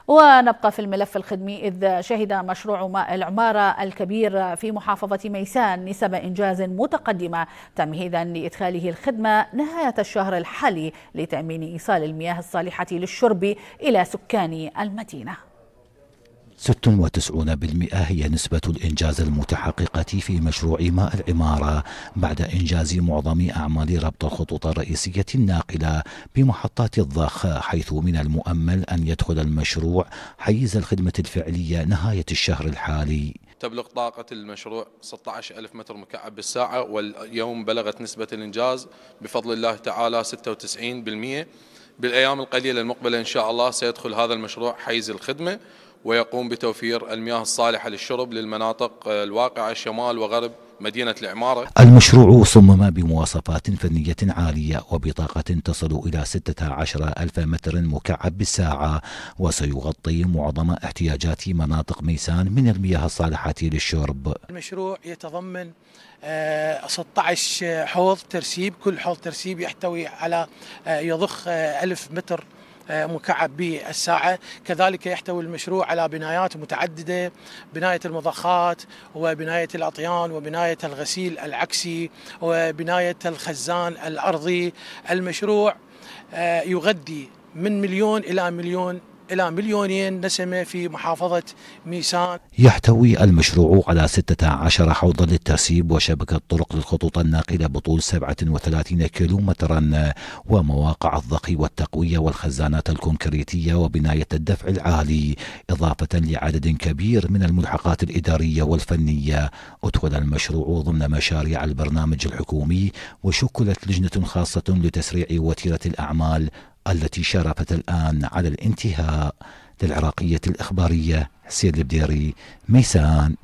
ونبقى في الملف الخدمي إذ شهد مشروع ماء العمارة الكبير في محافظة ميسان نسب إنجاز متقدمة تمهيدا لإدخاله الخدمة نهاية الشهر الحالي لتأمين إيصال المياه الصالحة للشرب إلى سكان المدينة 96% هي نسبة الإنجاز المتحققة في مشروع ماء العمارة بعد إنجاز معظم أعمال ربط الخطوط الرئيسية الناقلة بمحطات الضخ حيث من المؤمل أن يدخل المشروع حيز الخدمة الفعلية نهاية الشهر الحالي تبلغ طاقة المشروع 16 ألف متر مكعب بالساعة واليوم بلغت نسبة الإنجاز بفضل الله تعالى 96% بالأيام القليلة المقبلة إن شاء الله سيدخل هذا المشروع حيز الخدمة ويقوم بتوفير المياه الصالحة للشرب للمناطق الواقعة شمال وغرب مدينة العمارة المشروع صمم بمواصفات فنية عالية وبطاقة تصل إلى 16 ألف متر مكعب بالساعة وسيغطي معظم احتياجات مناطق ميسان من المياه الصالحة للشرب المشروع يتضمن 16 آه، حوض ترسيب كل حوض ترسيب يحتوي على آه، يضخ آه، ألف متر آه، مكعب بالساعة كذلك يحتوي المشروع على بنايات متعددة بناية المضخات وبناية الأطيان وبناية الغسيل العكسي وبناية الخزان الأرضي المشروع آه، يغذي من مليون إلى مليون إلى مليونين نسمة في محافظة ميسان يحتوي المشروع على 16 حوضا للترسيب وشبكة طرق للخطوط الناقلة بطول 37 كيلومترا ومواقع الضخ والتقوية والخزانات الكونكريتية وبناية الدفع العالي إضافة لعدد كبير من الملحقات الإدارية والفنية أدخل المشروع ضمن مشاريع البرنامج الحكومي وشكلت لجنة خاصة لتسريع وتيرة الأعمال التي شرفت الآن على الانتهاء للعراقية الإخبارية حسين البديري ميسان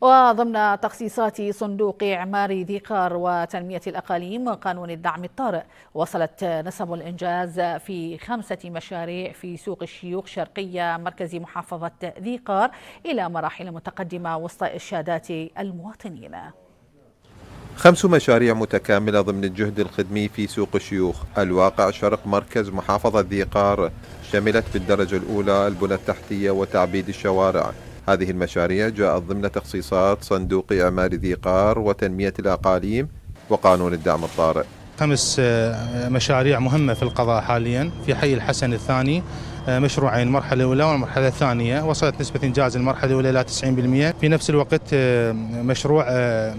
وضمن تخصيصات صندوق إعمار ذي قار وتنمية الأقاليم وقانون الدعم الطارئ وصلت نسب الإنجاز في خمسة مشاريع في سوق الشيوخ شرقية مركز محافظة ذي قار إلى مراحل متقدمة وسط إرشادات المواطنين خمس مشاريع متكاملة ضمن الجهد الخدمي في سوق الشيوخ الواقع شرق مركز محافظة ذي قار شملت بالدرجة الأولى البنى التحتية وتعبيد الشوارع هذه المشاريع جاءت ضمن تخصيصات صندوق إعمار ذي قار وتنمية الأقاليم وقانون الدعم الطارئ خمس مشاريع مهمة في القضاء حاليا في حي الحسن الثاني آه، مشروعين المرحلة الأولى والمرحلة الثانية وصلت نسبة إنجاز المرحلة الأولى إلى 90% في نفس الوقت آه، مشروع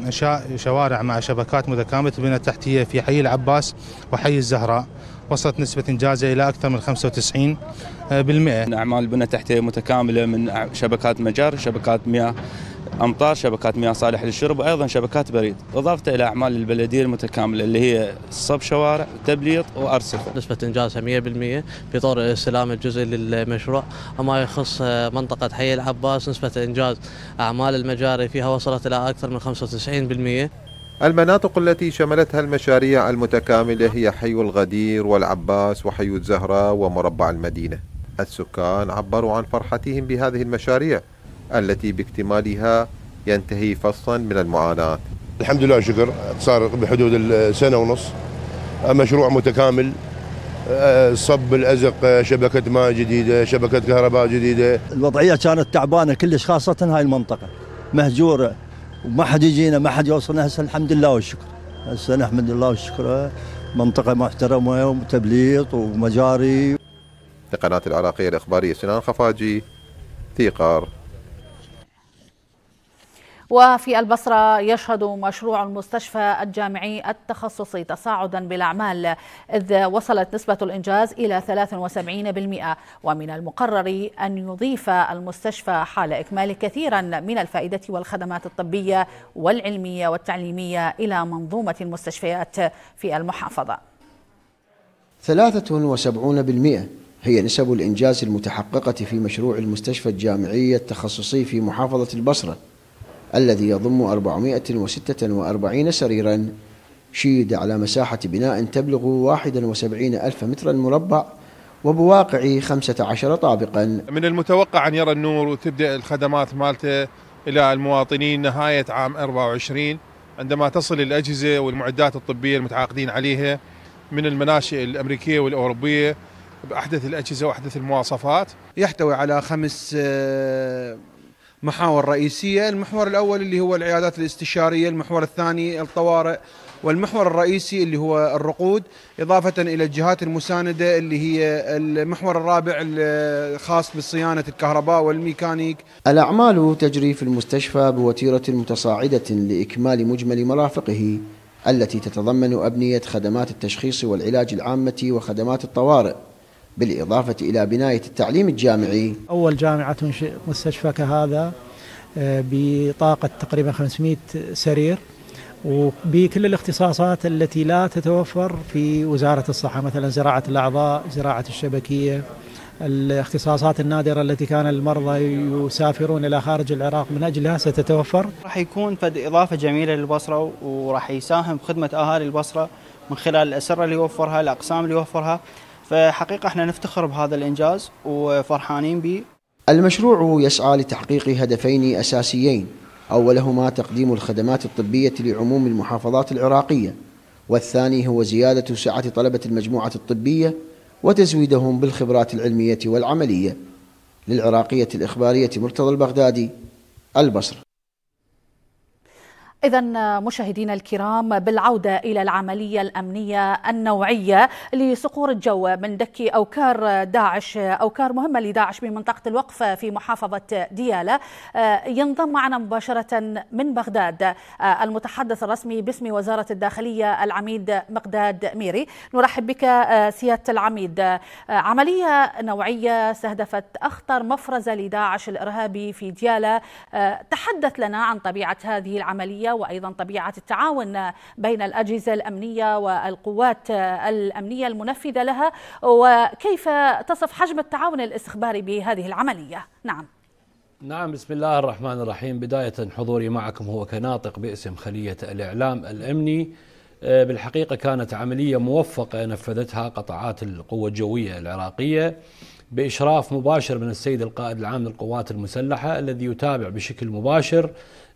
إنشاء آه، شوارع مع شبكات متكاملة البنى التحتية في حي العباس وحي الزهراء وصلت نسبة إنجازها إلى أكثر من 95% أعمال البنى التحتية متكاملة من شبكات مجار شبكات مياه امطار شبكات مياه صالحه للشرب وايضا شبكات بريد اضافه الى اعمال البلديه المتكامله اللي هي صب شوارع تبليط وارصفه نسبه انجازها 100% في طور استلام الجزء للمشروع وما يخص منطقه حي العباس نسبه انجاز اعمال المجاري فيها وصلت الى اكثر من 95% المناطق التي شملتها المشاريع المتكاملة هي حي الغدير والعباس وحي الزهراء ومربع المدينة السكان عبروا عن فرحتهم بهذه المشاريع التي باكتمالها ينتهي فصلا من المعاناة الحمد لله شكر صار بحدود السنة ونص مشروع متكامل صب الازق شبكه ماء جديده شبكه كهرباء جديده الوضعيه كانت تعبانه كلش خاصه هاي المنطقه مهجوره وما حد يجينا ما حد يوصلنا هسه الحمد لله والشكر هسه نحمد الله والشكر منطقه محترمه وتبليط ومجاري لقناه العراقيه الاخباريه سنان خفاجي ثيقار وفي البصرة يشهد مشروع المستشفى الجامعي التخصصي تصاعدا بالأعمال إذ وصلت نسبة الإنجاز إلى 73% ومن المقرر أن يضيف المستشفى حال إكمال كثيرا من الفائدة والخدمات الطبية والعلمية والتعليمية إلى منظومة المستشفيات في المحافظة 73% هي نسب الإنجاز المتحققة في مشروع المستشفى الجامعي التخصصي في محافظة البصرة الذي يضم 446 سريرا شيد على مساحة بناء تبلغ 71 ألف مترا مربع وبواقع 15 طابقا من المتوقع أن يرى النور وتبدأ الخدمات مالته إلى المواطنين نهاية عام 24 عندما تصل الأجهزة والمعدات الطبية المتعاقدين عليها من المناشئ الأمريكية والأوروبية بأحدث الأجهزة وأحدث المواصفات يحتوي على خمس آه، محاور رئيسية المحور الأول اللي هو العيادات الاستشارية المحور الثاني الطوارئ والمحور الرئيسي اللي هو الرقود إضافة إلى الجهات المساندة اللي هي المحور الرابع الخاص بصيانة الكهرباء والميكانيك الأعمال تجري في المستشفى بوتيرة متصاعدة لإكمال مجمل مرافقه التي تتضمن أبنية خدمات التشخيص والعلاج العامة وخدمات الطوارئ بالإضافة إلى بناية التعليم الجامعي أول جامعة تنشئ مستشفى كهذا آه، بطاقة تقريبا 500 سرير وبكل الاختصاصات التي لا تتوفر في وزارة الصحة مثلا زراعة الأعضاء زراعة الشبكية الاختصاصات النادرة التي كان المرضى يسافرون إلى خارج العراق من أجلها ستتوفر راح يكون فد إضافة جميلة للبصرة وراح يساهم بخدمة خدمة أهالي البصرة من خلال الأسرة اللي يوفرها الأقسام اللي يوفرها فحقيقة احنا نفتخر بهذا الإنجاز وفرحانين به المشروع يسعى لتحقيق هدفين أساسيين أولهما تقديم الخدمات الطبية لعموم المحافظات العراقية والثاني هو زيادة سعة طلبة المجموعة الطبية وتزويدهم بالخبرات العلمية والعملية للعراقية الإخبارية مرتضى البغدادي البصرة إذا مشاهدينا الكرام بالعودة إلى العملية الأمنية النوعية لصقور الجو من دك أوكار داعش أوكار مهمة لداعش بمنطقة الوقف في محافظة ديالى آه، ينضم معنا مباشرة من بغداد آه، المتحدث الرسمي باسم وزارة الداخلية العميد مقداد ميري نرحب بك آه، سيادة العميد عملية نوعية استهدفت أخطر مفرزة لداعش الإرهابي في ديالى تحدث لنا عن طبيعة هذه العملية وأيضا طبيعة التعاون بين الأجهزة الأمنية والقوات الأمنية المنفذة لها وكيف تصف حجم التعاون الاستخباري بهذه العملية نعم نعم بسم الله الرحمن الرحيم بداية حضوري معكم هو كناطق باسم خلية الإعلام الأمني آه، بالحقيقة كانت عملية موفقة نفذتها قطاعات القوة الجوية العراقية بإشراف مباشر من السيد القائد العام للقوات المسلحة الذي يتابع بشكل مباشر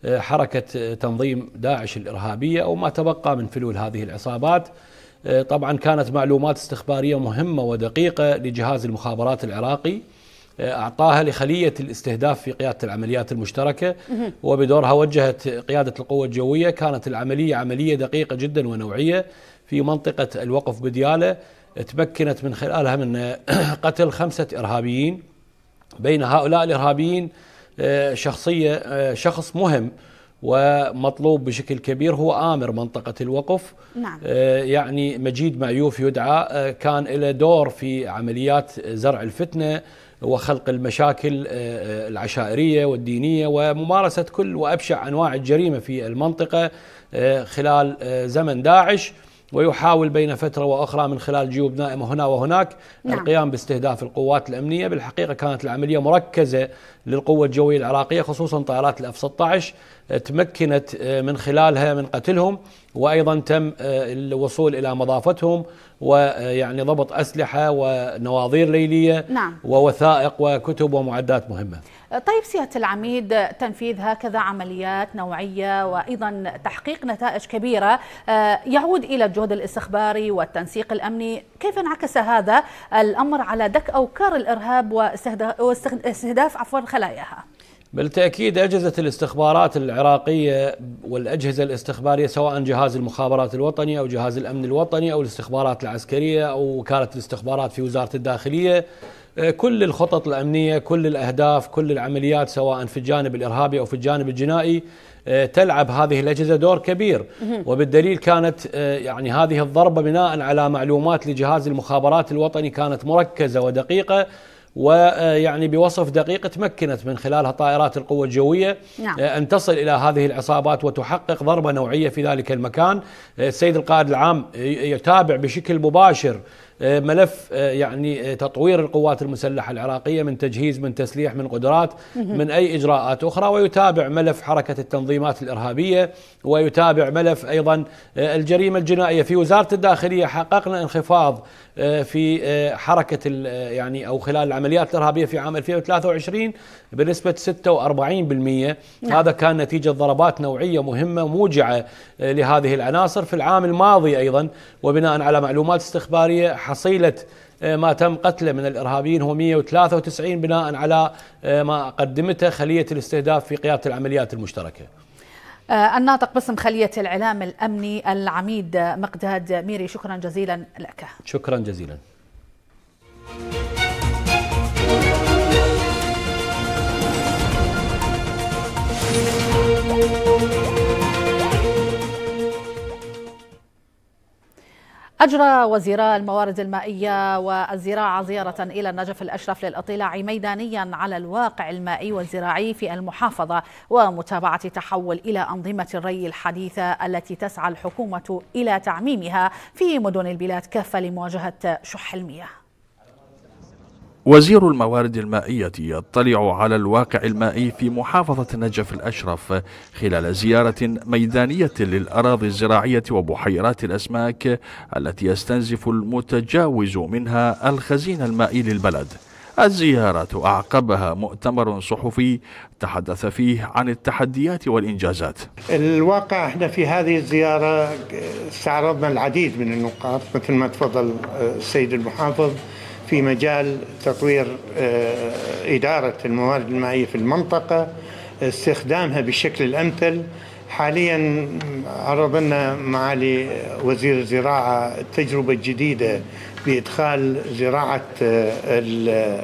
آه، حركة آه، تنظيم داعش الإرهابية أو ما تبقى من فلول هذه العصابات آه، طبعا كانت معلومات استخبارية مهمة ودقيقة لجهاز المخابرات العراقي أعطاها لخلية الاستهداف في قيادة العمليات المشتركة وبدورها وجهت قيادة القوة الجوية كانت العملية عملية دقيقة جدا ونوعية في منطقة الوقف بديالة تمكنت من خلالها من [coughs] قتل خمسة إرهابيين بين هؤلاء الإرهابيين آه، شخصية آه، شخص مهم ومطلوب بشكل كبير هو آمر منطقة الوقف نعم. آه، يعني مجيد معيوف يدعى كان له دور في عمليات زرع الفتنة وخلق المشاكل العشائرية والدينية وممارسة كل وأبشع أنواع الجريمة في المنطقة خلال زمن داعش ويحاول بين فترة وأخرى من خلال جيوب نائمة هنا وهناك نعم. القيام باستهداف القوات الأمنية بالحقيقة كانت العملية مركزة للقوة الجوية العراقية خصوصا طائرات الأف 16 تمكنت آه، من خلالها من قتلهم وايضا تم آه، الوصول الى مضافتهم ويعني آه، ضبط اسلحه ونواظير ليليه نعم. ووثائق وكتب ومعدات مهمه. طيب سياده العميد تنفيذ هكذا عمليات نوعيه وايضا تحقيق نتائج كبيره يعود الى الجهد الاستخباري والتنسيق الامني، كيف انعكس هذا الامر على دك اوكار الارهاب واستهداف عفوا خلاياها؟ بالتأكيد أجهزة الاستخبارات العراقية والأجهزة الاستخبارية سواء جهاز المخابرات الوطني أو جهاز الأمن الوطني أو الاستخبارات العسكرية أو وكالة الاستخبارات في وزارة الداخلية آه، كل الخطط الأمنية كل الأهداف كل العمليات سواء في الجانب الإرهابي أو في الجانب الجنائي آه، تلعب هذه الأجهزة دور كبير وبالدليل كانت آه، يعني هذه الضربة بناء على معلومات لجهاز المخابرات الوطني كانت مركزة ودقيقة ويعني بوصف دقيق تمكنت من خلالها طائرات القوة الجوية نعم. أن تصل إلى هذه العصابات وتحقق ضربة نوعية في ذلك المكان السيد القائد العام يتابع بشكل مباشر آه، ملف آه، يعني آه، تطوير القوات المسلحه العراقيه من تجهيز من تسليح من قدرات من اي اجراءات اخرى ويتابع ملف حركه التنظيمات الارهابيه ويتابع ملف ايضا الجريمه الجنائيه في وزاره الداخليه حققنا انخفاض في حركه يعني او خلال العمليات الارهابيه في عام 2023 بنسبه 46% نعم. هذا كان نتيجه ضربات نوعيه مهمه موجعه لهذه العناصر في العام الماضي ايضا وبناء على معلومات استخباريه حصيلة آه، ما تم قتله من الارهابيين هو 193 بناء على آه، ما قدمته خليه الاستهداف في قياده العمليات المشتركه. آه، الناطق باسم خليه الاعلام الامني العميد مقداد ميري شكرا جزيلا لك. شكرا جزيلا. أجرى وزيرا الموارد المائية والزراعة زيارة إلى النجف الأشرف للإطلاع ميدانيا على الواقع المائي والزراعي في المحافظة ومتابعة تحول إلى أنظمة الري الحديثة التي تسعى الحكومة إلى تعميمها في مدن البلاد كافة لمواجهة شح المياه وزير الموارد المائية يطلع على الواقع المائي في محافظة نجف الأشرف خلال زيارة ميدانية للأراضي الزراعية وبحيرات الأسماك التي يستنزف المتجاوز منها الخزين المائي للبلد الزيارة أعقبها مؤتمر صحفي تحدث فيه عن التحديات والإنجازات الواقع احنا في هذه الزيارة استعرضنا العديد من النقاط مثل ما تفضل آه، السيد المحافظ في مجال تطوير آه، إدارة الموارد المائية في المنطقة استخدامها بالشكل الأمثل حاليا عرض لنا معالي وزير الزراعة التجربة الجديدة بإدخال زراعة آه،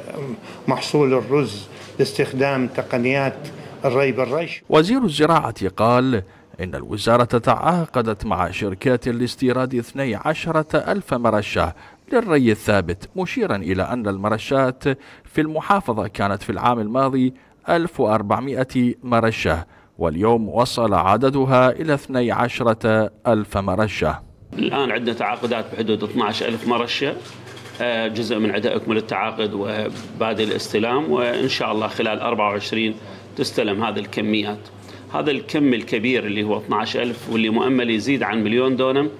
محصول الرز باستخدام تقنيات الري بالرش وزير الزراعة قال إن الوزارة تعاقدت مع شركات لاستيراد 12 ألف مرشة للري الثابت مشيرا إلى أن المرشات في المحافظة كانت في العام الماضي 1400 مرشة واليوم وصل عددها إلى 12 ألف مرشة الآن عندنا تعاقدات بحدود 12 ألف مرشة آه، جزء من عندها أكمل التعاقد وبادئ الاستلام وإن شاء الله خلال 24 تستلم هذه الكميات هذا الكم الكبير اللي هو 12 ألف واللي مؤمل يزيد عن مليون دونم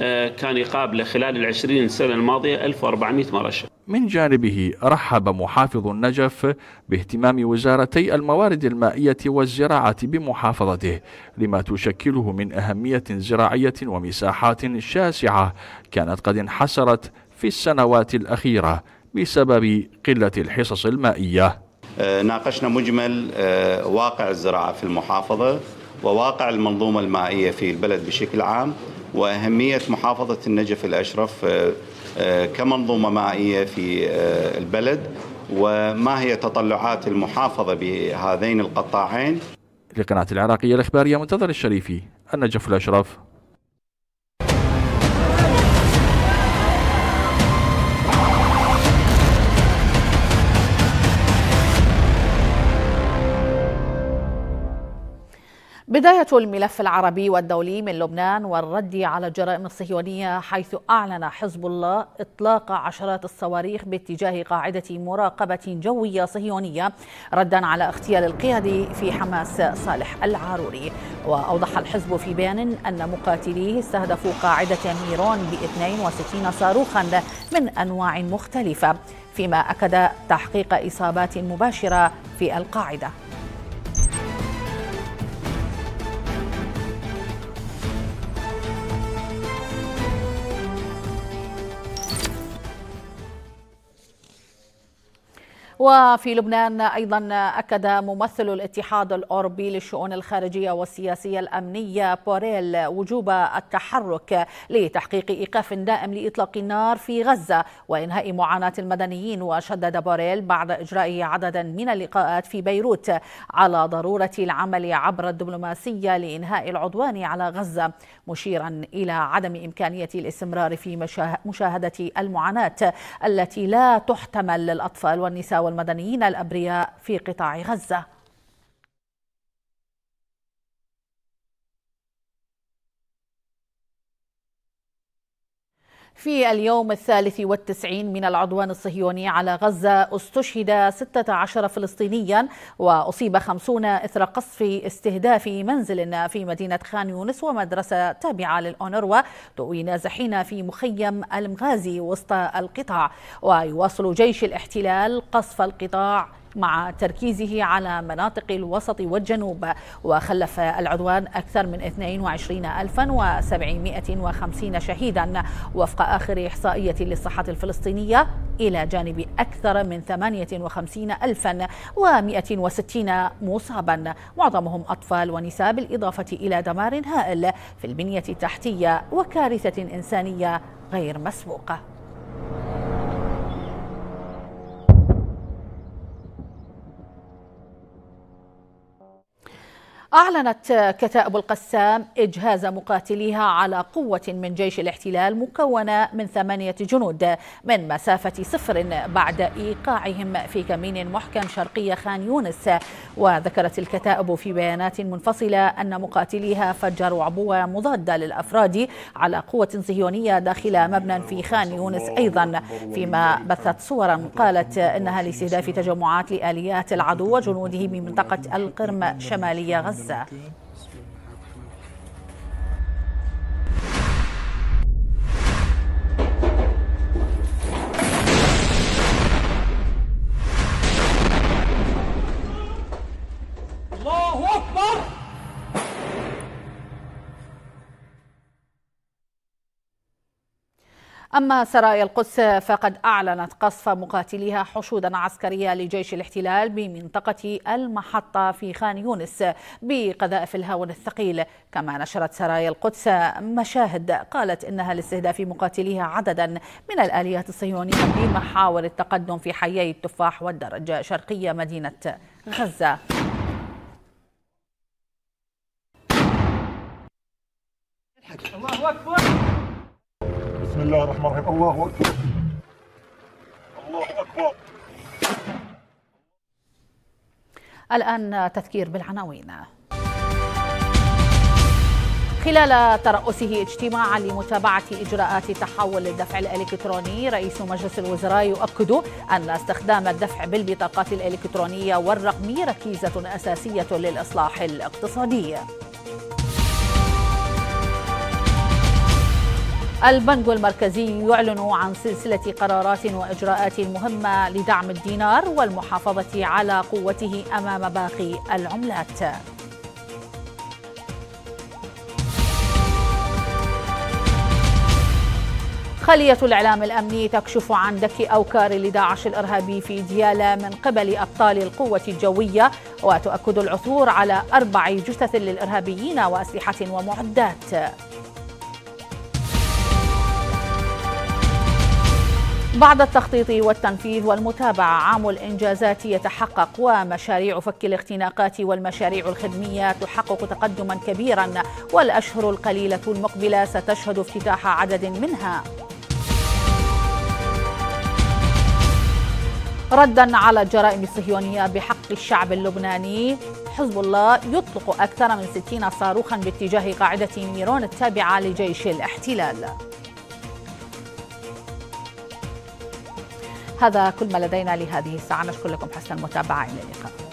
آه، كان يقابله خلال العشرين سنة الماضية 1400 مرشح من جانبه رحب محافظ النجف باهتمام وزارتي الموارد المائية والزراعة بمحافظته لما تشكله من أهمية زراعية ومساحات شاسعة كانت قد انحسرت في السنوات الأخيرة بسبب قلة الحصص المائية آه، ناقشنا مجمل آه، واقع الزراعة في المحافظة وواقع المنظومة المائية في البلد بشكل عام واهميه محافظه النجف الاشرف آه، آه، كمنظومه مائيه في آه، البلد وما هي تطلعات المحافظه بهذين القطاعين لقناه العراقيه الاخباريه منتظر الشريفي النجف الاشرف بداية الملف العربي والدولي من لبنان والرد على الجرائم الصهيونية حيث أعلن حزب الله إطلاق عشرات الصواريخ باتجاه قاعدة مراقبة جوية صهيونية ردا على اغتيال القيادي في حماس صالح العاروري وأوضح الحزب في بيان أن مقاتليه استهدفوا قاعدة ميرون ب 62 صاروخا من أنواع مختلفة فيما أكد تحقيق إصابات مباشرة في القاعدة وفي لبنان أيضا أكد ممثل الاتحاد الأوروبي للشؤون الخارجية والسياسية الأمنية بوريل وجوب التحرك لتحقيق إيقاف دائم لإطلاق النار في غزة وإنهاء معاناة المدنيين وشدد بوريل بعد إجراء عددا من اللقاءات في بيروت على ضرورة العمل عبر الدبلوماسية لإنهاء العدوان على غزة مشيرا إلى عدم إمكانية الاستمرار في مشاهدة المعاناة التي لا تحتمل للأطفال والنساء والمدنيين الأبرياء في قطاع غزة في اليوم الثالث والتسعين من العدوان الصهيوني على غزة استشهد 16 فلسطينيا وأصيب 50 إثر قصف استهداف منزل في مدينة خان يونس ومدرسة تابعة للأونروا ضوء نازحين في مخيم المغازي وسط القطاع ويواصل جيش الاحتلال قصف القطاع مع تركيزه على مناطق الوسط والجنوب وخلف العدوان أكثر من 22750 شهيدا وفق آخر إحصائية للصحة الفلسطينية إلى جانب أكثر من 58160 مصابا معظمهم أطفال ونساء بالإضافة إلى دمار هائل في البنية التحتية وكارثة إنسانية غير مسبوقة أعلنت كتائب القسام إجهاز مقاتليها على قوة من جيش الاحتلال مكونة من ثمانية جنود من مسافة صفر بعد إيقاعهم في كمين محكم شرقي خان يونس وذكرت الكتائب في بيانات منفصلة أن مقاتليها فجروا عبوة مضادة للأفراد على قوة صهيونية داخل مبنى في خان يونس أيضا فيما بثت صورا قالت إنها لاستهداف تجمعات لآليات العدو وجنوده بمنطقة القرم شمالية غزة pizza. أما سرايا القدس فقد أعلنت قصف مقاتليها حشودا عسكرية لجيش الاحتلال بمنطقة المحطة في خان يونس بقذائف الهاون الثقيل كما نشرت سرايا القدس مشاهد قالت إنها لاستهداف مقاتليها عددا من الآليات الصهيونية بمحاور التقدم في حيي التفاح والدرج شرقية مدينة غزة الله أكبر بسم الله الرحمن الرحيم الله أكبر الله أكبر الآن تذكير بالعناوين خلال ترأسه اجتماعا لمتابعة إجراءات تحول الدفع الإلكتروني رئيس مجلس الوزراء يؤكد أن استخدام الدفع بالبطاقات الإلكترونية والرقمية ركيزة أساسية للإصلاح الاقتصادي البنك المركزي يعلن عن سلسلة قرارات وإجراءات مهمة لدعم الدينار والمحافظة على قوته أمام باقي العملات خلية الإعلام الأمني تكشف عن دك أوكار لداعش الإرهابي في ديالا من قبل أبطال القوة الجوية وتؤكد العثور على أربع جثث للإرهابيين وأسلحة ومعدات بعد التخطيط والتنفيذ والمتابعة عام الإنجازات يتحقق ومشاريع فك الاختناقات والمشاريع الخدمية تحقق تقدما كبيرا والأشهر القليلة المقبلة ستشهد افتتاح عدد منها ردا على الجرائم الصهيونية بحق الشعب اللبناني حزب الله يطلق أكثر من 60 صاروخا باتجاه قاعدة ميرون التابعة لجيش الاحتلال هذا كل ما لدينا لهذه الساعة نشكر لكم حسن المتابعة إلى اللقاء